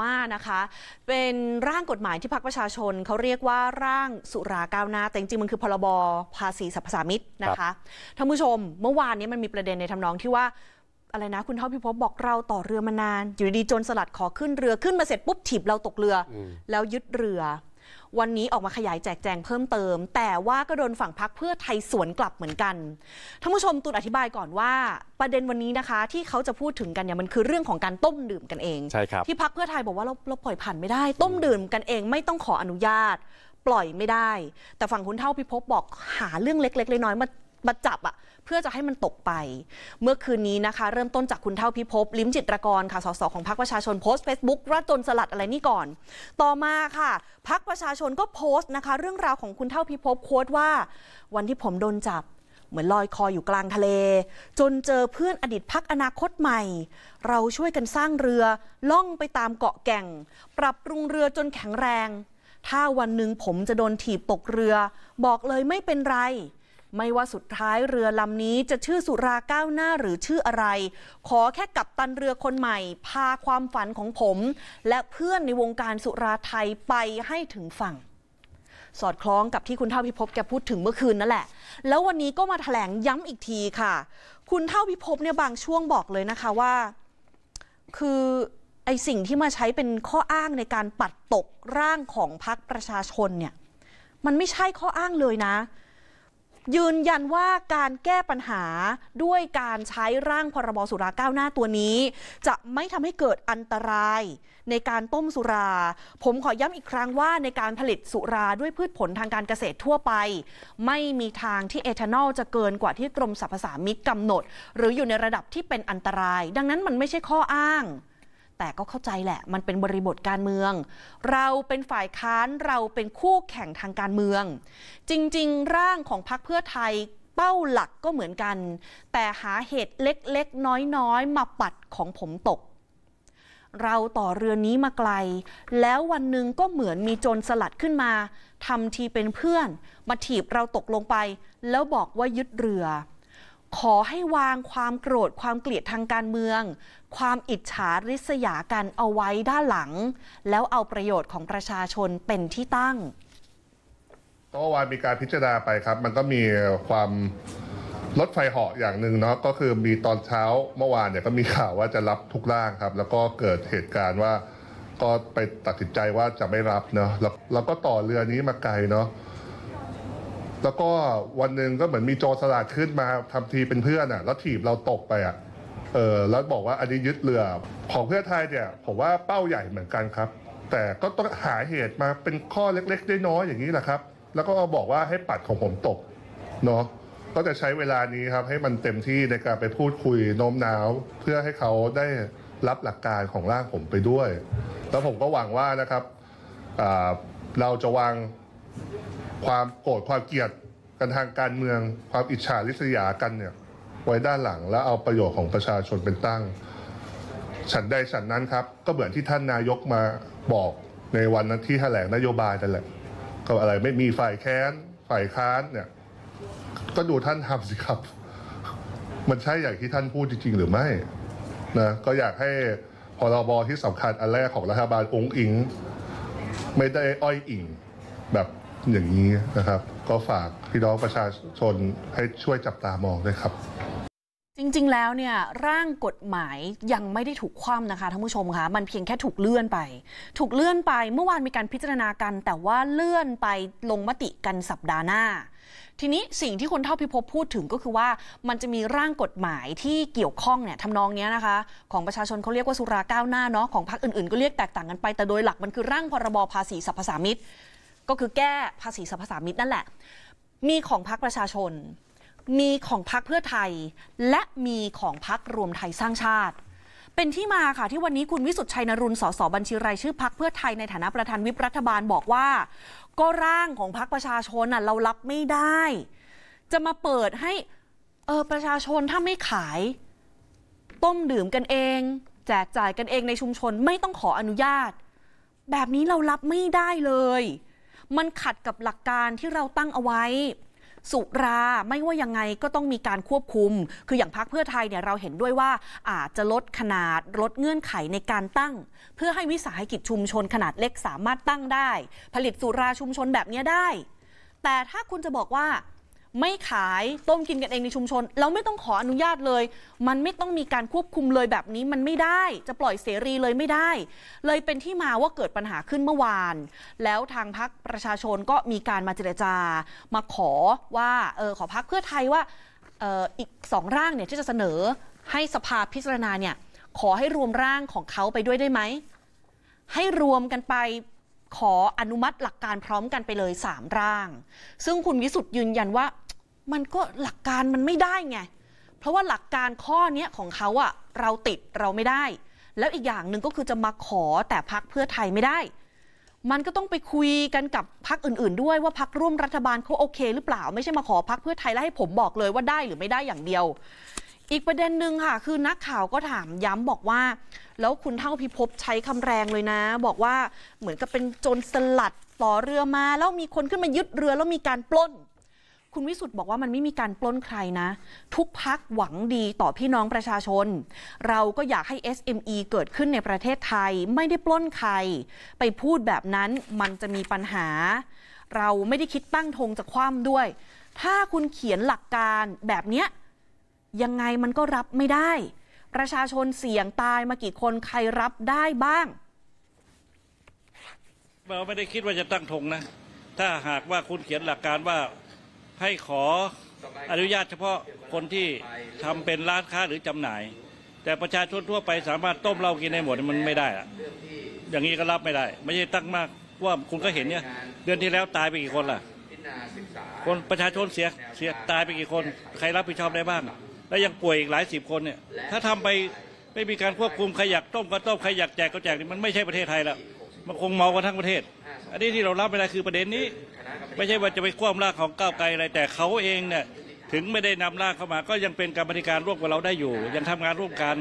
มานะคะ เป็นร่างกฎหมายที่พักประชาชน เขาเรียกว่าร่างสุราก้าวหน้า แต่จริงๆมันคือพรบภาษีสรรพสามิตนะคะท่านผู้ชมเมื่อวานนี้มันมีประเด็นในทำนองที่ว่าอะไรนะ คุณเท่าพิภพบอกเราต่อเรือมานาน อยู่ดีจนสลัดขอขึ้นเรือขึ้นมาเสร็จปุ๊บถีบเราตกเรือ แล้วยึดเรือวันนี้ออกมาขยายแจกแจงเพิ่มเติม แต่ว่าก็โดนฝั่งพักเพื่อไทยสวนกลับเหมือนกันท่านผู้ชมตูนอธิบายก่อนว่า ประเด็นวันนี้นะคะ ที่เขาจะพูดถึงกันเนี่ยมันคือเรื่องของการต้มดื่มกันเองใช่ครับที่พักเพื่อไทยบอกว่าเราเราปล่อยผ่านไม่ได้ต้มดื่มกันเองไม่ต้องขออนุญาต ปล่อยไม่ได้ แต่ฝั่งคุณเท่าพิภพบอกหาเรื่องเล็กๆน้อยมามาจับอะเพื่อจะให้มันตกไป เมื่อคืนนี้นะคะเริ่มต้นจากคุณเท่าพิภพลิ้มจิตรกรค่ะสส ของพรรคประชาชนโพสต์ Facebook ว่าจนสลัดอะไรนี่ก่อน ต่อมาค่ะพรรคประชาชนก็โพสต์นะคะ เรื่องราวของคุณเท่าพิภพโค้ดว่า วันที่ผมโดนจับเหมือนลอยคออยู่กลางทะเล จนเจอเพื่อนอดีตพักอนาคตใหม่เราช่วยกันสร้างเรือล่องไปตามเกาะแก่ง ปรับปรุงเรือจนแข็งแรง ถ้าวันหนึ่งผมจะโดนถีบตกเรือ บอกเลยไม่เป็นไรไม่ว่าสุดท้ายเรือลำนี้จะชื่อสุราก้าวหน้าหรือชื่ออะไร ขอแค่กับตันเรือคนใหม่ พาความฝันของผม และเพื่อนในวงการสุราไทยไปให้ถึงฝั่ง สอดคล้องกับที่คุณเท่าพิภพแกพูดถึงเมื่อคืนนั่นแหละ แล้ววันนี้ก็มาถแถลงย้ำอีกทีค่ะ คุณเท่าพิภพเนี่ยบางช่วงบอกเลยนะคะว่า คือไอสิ่งที่มาใช้เป็นข้ออ้างในการปัดตกร่างของพรรคประชาชนเนี่ย มันไม่ใช่ข้ออ้างเลยนะยืนยันว่าการแก้ปัญหาด้วยการใช้ร่างพรบสุราก้าวหน้าตัวนี้ จะไม่ทำให้เกิดอันตรายในการต้มสุรา ผมขอย้ำอีกครั้งว่าในการผลิตสุราด้วยพืชผลทางการเกษตรทั่วไป ไม่มีทางที่เอทานอลจะเกินกว่าที่กรมสรรพสามิตกำหนด หรืออยู่ในระดับที่เป็นอันตราย ดังนั้นมันไม่ใช่ข้ออ้างแต่ก็เข้าใจแหละมันเป็นบริบทการเมือง เราเป็นฝ่ายค้านเราเป็นคู่แข่งทางการเมือง จริงๆ ร่างของพรรคเพื่อไทยเป้าหลักก็เหมือนกัน แต่หาเหตุเล็ก ๆ น้อยๆ มาปัดของผมตก เราต่อเรือนี้มาไกล แล้ววันหนึ่งก็เหมือนมีโจรสลัดขึ้นมาทำทีเป็นเพื่อนมาถีบเราตกลงไปแล้วบอกว่ายึดเรือขอให้วางความโกรธความเกลียดทางการเมือง ความอิจฉาริษยากันเอาไว้ด้านหลัง แล้วเอาประโยชน์ของประชาชนเป็นที่ตั้งก็วานมีการพิจารณาไปครับ มันก็มีความรถไฟเหาะอย่างหนึ่งเนาะก็คือมีตอนเช้าเมื่อวานเนี่ยก็มีข่าวว่าจะรับทุกร่างครับ แล้วก็เกิดเหตุการณ์ว่า ก็ไปตัดสินใจว่าจะไม่รับเนาะแล้วแล้วก็ต่อเรือนี้มาไกลเนาะแล้วก็วันหนึ่งก็เหมือนมีโจรสลัดขึ้นมาทำทีเป็นเพื่อนอ่ะ แล้วถีบเราตกไปอ่ะเออแล้วบอกว่าอันนี้ยึดเรือของเพื่อไทยเนี่ยผมว่าเป้าใหญ่เหมือนกันครับ แต่ก็ต้องหาเหตุมาเป็นข้อเล็กๆด้น้อยอย่างนี้แหละครับ แล้วก็อบอกว่าให้ปัดของผมตกเนาะก็จะใช้เวลานี้ครับ ให้มันเต็มที่ในการไปพูดคุยโน้มน้าว เพื่อให้เขาได้รับหลักการของร่างผมไปด้วย แล้วผมก็หวังว่านะครับเราจะวางความโกรธความเกลียดกันทางการเมืองความอิจฉาริษยากันเนี่ยไว้ด้านหลังแล้วเอาประโยชน์ของประชาชนเป็นตั้ง ฉันใดฉันนั้นครับ ก็เหมือนที่ท่านนายกมาบอกในวันนั้นที่แถลงนโยบายนั่นแหละ ก็อะไรไม่มีฝ่ายแค้นฝ่ายค้านเนี่ยก็ดูท่านทำสิครับ มันใช่อย่างที่ท่านพูดจริง ๆ หรือไม่นะก็อยากให้พรบที่สำคัญอันแรกของรัฐบาลองค์อิง ไม่ได้อ้อยอิงแบบอย่างนี้นะครับก็ฝากพี่น้องประชาชนให้ช่วยจับตามองด้วยครับจริงๆแล้วเนี่ยร่างกฎหมายยังไม่ได้ถูกคว่ำนะคะท่านผู้ชมคะมันเพียงแค่ถูกเลื่อนไป ถูกเลื่อนไปเมื่อวานมีการพิจารณากันแต่ว่าเลื่อนไปลงมติกันสัปดาห์หน้า ทีนี้สิ่งที่คนเท่าพิภพพูดถึงก็คือว่ามันจะมีร่างกฎหมายที่เกี่ยวข้องเนี่ยทำนองนี้นะคะของประชาชนเขาเรียกว่าสุราก้าวหน้าเนาะของพรรคอื่นๆ ก็เรียกแตกต่างกันไป แต่โดยหลักมันคือร่างพรบภาษีสรรพสามิตก็คือแก้ภาษีสรรพสามิตนั่นแหละ มีของพักประชาชน มีของพักเพื่อไทย และมีของพักรวมไทยสร้างชาติ เป็นที่มาค่ะ ที่วันนี้คุณวิสุทธ์ชัยนรุนสสบัญชีรายชื่อพักเพื่อไทยในฐานะประธาน วิปรัฐบาลบอกว่า ก็ร่างของพักประชาชนน่ะเรารับไม่ได้ จะมาเปิดให้เออประชาชนถ้าไม่ขาย ต้มดื่มกันเองแจกจ่ายกันเองในชุมชนไม่ต้องขออนุญาต แบบนี้เรารับไม่ได้เลยมันขัดกับหลักการที่เราตั้งเอาไว้ สุราไม่ว่ายังไงก็ต้องมีการควบคุม คืออย่างพักเพื่อไทยเนี่ยเราเห็นด้วยว่า อาจจะลดขนาด ลดเงื่อนไขในการตั้ง เพื่อให้วิสาหกิจชุมชนขนาดเล็กสามารถตั้งได้ ผลิตสุราชุมชนแบบนี้ได้ แต่ถ้าคุณจะบอกว่าไม่ขายต้มกินกันเองในชุมชนแล้วไม่ต้องขออนุญาตเลย มันไม่ต้องมีการควบคุมเลยแบบนี้มันไม่ได้ จะปล่อยเสรีเลยไม่ได้ เลยเป็นที่มาว่าเกิดปัญหาขึ้นเมื่อวาน แล้วทางพักประชาชนก็มีการมาเจรจา มาขอว่าเออขอพักเพื่อไทยว่าอออีกสองร่างเนี่ยที่จะเสนอ ให้สภาพิจารณาเนี่ยขอให้รวมร่างของเขาไปด้วยได้ไหมให้รวมกันไปขออนุมัติหลักการพร้อมกันไปเลย 3 ร่าง ซึ่งคุณวิสุทธ์ยืนยันว่ามันก็หลักการมันไม่ได้ไง เพราะว่าหลักการข้อนี้ของเขาอะเราติดเราไม่ได้ แล้วอีกอย่างหนึ่งก็คือจะมาขอแต่พักเพื่อไทยไม่ได้ มันก็ต้องไปคุยกันกับพักอื่นๆด้วยว่าพักร่วมรัฐบาลเขาโอเค หรือเปล่า ไม่ใช่มาขอพักเพื่อไทยแล้วให้ผมบอกเลยว่าได้หรือไม่ได้อย่างเดียว อีกประเด็นหนึ่งค่ะ คือ นักข่าวก็ถามย้ำบอกว่า แล้วคุณเท่าพิภพใช้คำแรงเลยนะ บอกว่าเหมือนกับเป็นโจรสลัดต่อเรือมาแล้วมีคนขึ้นมายึดเรือแล้วมีการปล้นคุณวิสุทธ์บอกว่ามันไม่มีการปล้นใครนะ ทุกพักหวังดีต่อพี่น้องประชาชน เราก็อยากให้ SME เกิดขึ้นในประเทศไทย ไม่ได้ปล้นใคร ไปพูดแบบนั้นมันจะมีปัญหา เราไม่ได้คิดตั้งธงจะคว่ำด้วย ถ้าคุณเขียนหลักการแบบเนี้ยยังไงมันก็รับไม่ได้ ประชาชนเสี่ยงตายมากี่คนใครรับได้บ้างเราไม่ได้คิดว่าจะตั้งธงนะ ถ้าหากว่าคุณเขียนหลักการว่าให้ขออนุญาตเฉพาะคนที่ทำเป็นร้านค้าหรือจำหน่าย แต่ประชาชนทั่วไปสามารถต้มเหล้ากินได้หมดมันไม่ได้อะอย่างนี้ก็รับไม่ได้ ไม่ใช่ตั้งมากว่าคุณก็เห็นเนี่ยเดือนที่แล้วตายไปกี่คนล่ะคนประชาชนเสียเสียตายไปกี่คนใครรับผิดชอบได้บ้างแล้วยังป่วยอีกหลายสิบคนเนี่ยถ้าทำไปไม่มีการควบคุมใครอยากต้มก็ต้มใครอยากแจกก็แจกนี่มันไม่ใช่ประเทศไทยแล้วมันคงเมากันทั้งประเทศอันนี้ที่เรารับไม่ได้คือประเด็นนี้ ไม่ใช่ว่าจะไปคว่ำร่างของก้าวไกลอะไรแต่เขาเองเนี่ยถึงไม่ได้นำร่างเข้ามา ก็ยังเป็นกรรมธิการร่วมกับเราได้อยู่ ยังทำงานร่วมกัน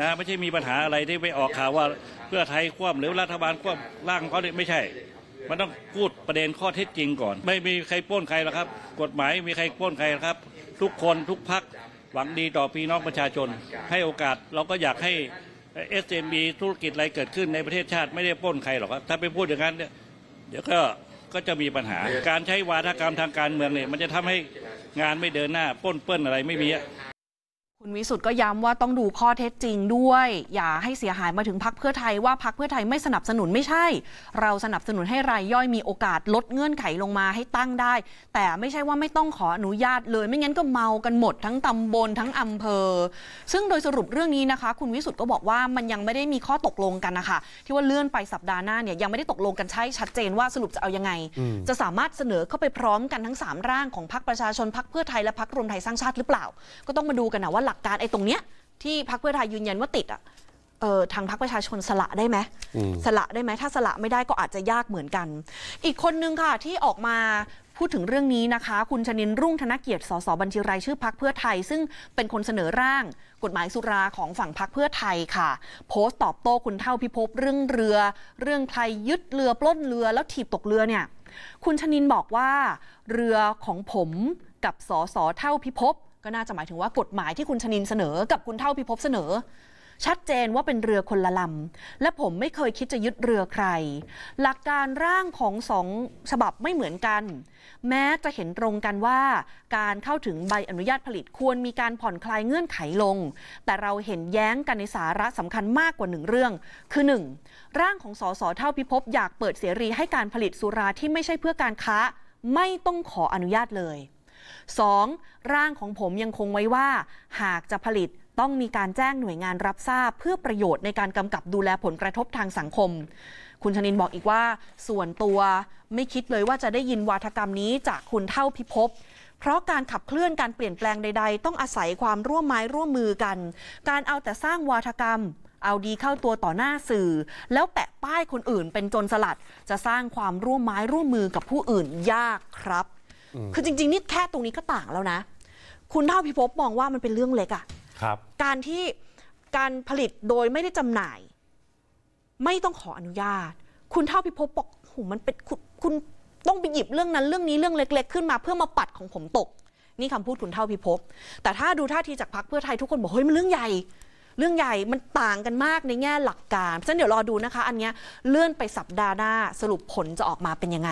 นะไม่ใช่มีปัญหาอะไรที่ไปออกข่าวว่าเพื่อไทยคว่ำหรือรัฐบาลคว่ำร่างเขาเนี่ยไม่ใช่ มันต้องพูดประเด็นข้อเท็จจริงก่อน ไม่มีใครป้นใครหรอกครับกฎหมายมีใครป้นใครหรอกครับ ทุกคนทุกพักหวังดีต่อพี่น้องประชาชนให้โอกาสเราก็อยากให้ s m ีธุรกิจอะไรเกิดขึ้นในประเทศชาติไม่ได้ป้นใครหรอกครับถ้าไปพูดอย่างนั้นเนี่ยเดี๋ยวก็ก็จะมีปัญหา การใช้วาทกรรมทางการเมืองเนี่ย มันจะทำให้งานไม่เดินหน้าป้นเปิ้ลอะไรไม่มีอะคุณวิสุทธ์ก็ย้ำว่าต้องดูข้อเท็จจริงด้วย อย่าให้เสียหายมาถึงพักเพื่อไทยว่าพักเพื่อไทยไม่สนับสนุนไม่ใช่ เราสนับสนุนให้รายย่อยมีโอกาสลดเงื่อนไขลงมาให้ตั้งได้ แต่ไม่ใช่ว่าไม่ต้องขออนุญาต เลยไม่งั้นก็เมากันหมด ทั้งตำบลทั้งอำเภอ ซึ่งโดยสรุปเรื่องนี้นะคะ คุณวิสุทธ์ก็บอกว่ามันยังไม่ได้มีข้อตกลงกันนะคะที่ว่าเลื่อนไปสัปดาห์หน้าเนี่ยยังไม่ได้ตกลงกันใช่ชัดเจนว่าสรุปจะเอายังไง จะสามารถเสนอเข้าไปพร้อมกันทั้ง 3 ร่าง ของพักประชาชนพักเพื่อไทยและพักรวมไทยสร้างชาติหรือเปล่า ก็ต้องมาดูกันนะว่าหลักการไอ้ตรงเนี้ยที่พรรคเพื่อไทยยืนยันว่าติดอ่ะเออทางพรรคประชาชนสละได้ไหมสละได้ไหมถ้าสละไม่ได้ก็อาจจะยากเหมือนกัน อีกคนนึงค่ะที่ออกมาพูดถึงเรื่องนี้นะคะ คุณชนินรุ่งธนเกียรติสสบัญชีรายชื่อพักเพื่อไทย ซึ่งเป็นคนเสนอร่าง กฎหมายสุราของฝั่งพักเพื่อไทยค่ะ โพสต์ตอบโต้คุณเท่าพิภพเรื่องเรือเรื่องใครยึดเรือปล้นเรือแล้วถีบตกเรือเนี่ย คุณชนินบอกว่าเรือของผมกับสสเท่าพิภพก็น่าจะหมายถึงว่ากฎหมายที่คุณชนินเสนอกับคุณเท่าพิภพเสนอ ชัดเจนว่าเป็นเรือคนละลำและผมไม่เคยคิดจะยึดเรือใคร หลักการร่างของสองฉบับไม่เหมือนกัน แม้จะเห็นตรงกันว่าการเข้าถึงใบอนุญาตผลิตควรมีการผ่อนคลายเงื่อนไขลง แต่เราเห็นแย้งกันในสาระสำคัญมากกว่าหนึ่งเรื่อง คือ 1. ร่างของสสเท่าพิภพอยากเปิดเสรีให้การผลิตสุราที่ไม่ใช่เพื่อการค้า ไม่ต้องขออนุญาตเลย 2. ร่างของผมยังคงไว้ว่า หากจะผลิตต้องมีการแจ้งหน่วยงานรับทราบ เพื่อประโยชน์ในการกำกับดูแลผลกระทบทางสังคม คุณชนินบอกอีกว่า ส่วนตัวไม่คิดเลยว่าจะได้ยินวาทกรรมนี้จากคุณเท่าพิภพเพราะการขับเคลื่อนการเปลี่ยนแปลงใดๆ ต้องอาศัยความร่วมไม้ร่วมมือกัน การเอาแต่สร้างวาทกรรม เอาดีเข้าตัวต่อหน้าสื่อ แล้วแปะป้ายคนอื่นเป็นจนสลัด จะสร้างความร่วมไม้ร่วมมือกับผู้อื่นยากครับคือจริงๆนี่แค่ตรงนี้ก็ต่างแล้วนะ คุณเท่าพิภพมองว่ามันเป็นเรื่องเล็กอะ่ะการที่การผลิตโดยไม่ได้จำหน่าย ไม่ต้องขออนุญาต คุณเท่าพิภพบอกหูมันเป็นคุณต้องไปหยิบเรื่องนั้นเรื่องนี้เรื่องเล็กๆขึ้นมาเพื่อมาปัดของผมตก นี่คำพูดคุณเท่าพิภพแต่ถ้าดูท่าทีจากพรรคเพื่อไทยทุกคนบอกเฮ้ยมันเรื่องใหญ่ เรื่องใหญ่ มันต่างกันมากในแง่หลักการ ฉะนั้นเดี๋ยวรอดูนะคะอันนี้เลื่อนไปสัปดาห์หน้าสรุปผลจะออกมาเป็นยังไง